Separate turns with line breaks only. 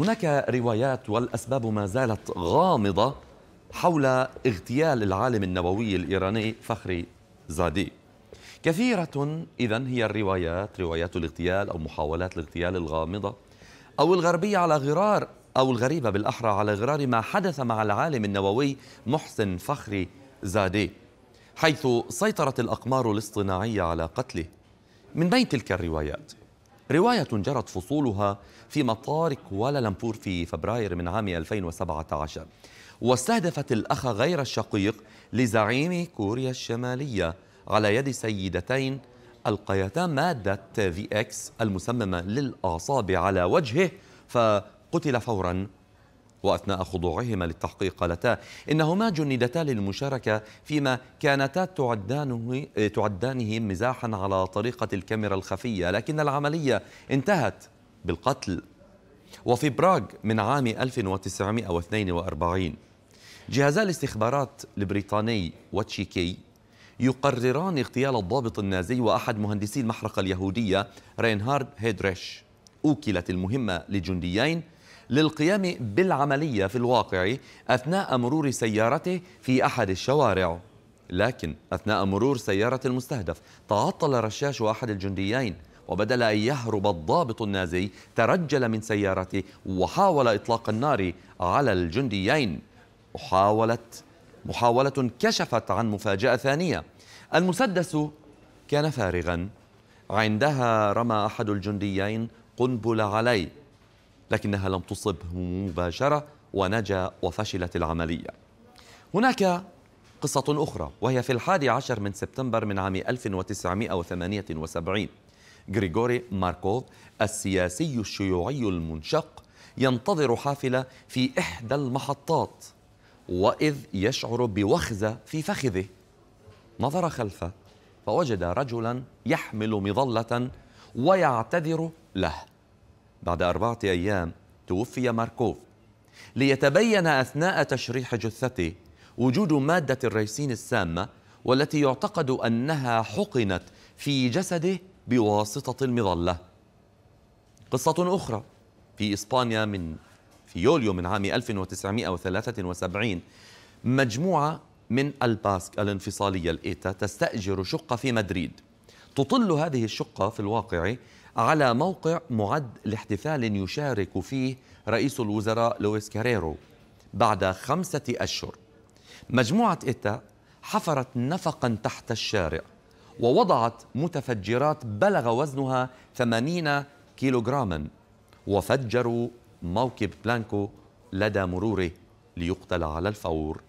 هناك روايات والأسباب ما زالت غامضة حول اغتيال العالم النووي الإيراني فخري زادي كثيرة إذا هي الروايات روايات الاغتيال أو محاولات الاغتيال الغامضة أو الغربية على غرار أو الغريبة بالأحرى على غرار ما حدث مع العالم النووي محسن فخري زادي حيث سيطرت الأقمار الاصطناعية على قتله من بين تلك الروايات رواية جرت فصولها في مطار كوالالمبور في فبراير من عام 2017 واستهدفت الأخ غير الشقيق لزعيم كوريا الشمالية على يد سيدتين ألقيتا مادة في إكس المسممة للأعصاب على وجهه فقتل فورا وأثناء خضوعهما للتحقيق قالتا إنهما جندتا للمشاركة فيما كانتا تعدانه, تعدانه مزاحا على طريقة الكاميرا الخفية لكن العملية انتهت بالقتل وفي براغ من عام 1942 جهازا الاستخبارات البريطاني والتشيكي يقرران اغتيال الضابط النازي وأحد مهندسي المحرقة اليهودية رينهارد هيدريش أوكلت المهمة لجنديين للقيام بالعملية في الواقع أثناء مرور سيارته في أحد الشوارع لكن أثناء مرور سيارة المستهدف تعطل رشاش أحد الجنديين وبدل أن يهرب الضابط النازي ترجل من سيارته وحاول إطلاق النار على الجنديين وحاولت محاولة كشفت عن مفاجأة ثانية المسدس كان فارغا عندها رمى أحد الجنديين قنبل عليه لكنها لم تصبه مباشرة ونجا وفشلت العملية هناك قصة أخرى وهي في الحادي عشر من سبتمبر من عام 1978 غريغوري ماركوف السياسي الشيوعي المنشق ينتظر حافلة في إحدى المحطات وإذ يشعر بوخزة في فخذه نظر خلفه فوجد رجلا يحمل مظلة ويعتذر له بعد أربعة أيام توفي ماركوف ليتبين أثناء تشريح جثته وجود مادة الريسين السامة والتي يعتقد أنها حقنت في جسده بواسطة المظلة قصة أخرى في إسبانيا من في يوليو من عام 1973 مجموعة من الباسك الانفصالية الإيتا تستأجر شقة في مدريد تطل هذه الشقة في الواقع على موقع معد لاحتفال يشارك فيه رئيس الوزراء لويس كاريرو بعد خمسة أشهر مجموعة إتا حفرت نفقا تحت الشارع ووضعت متفجرات بلغ وزنها 80 كيلوغراما وفجروا موكب بلانكو لدى مروره ليقتل على الفور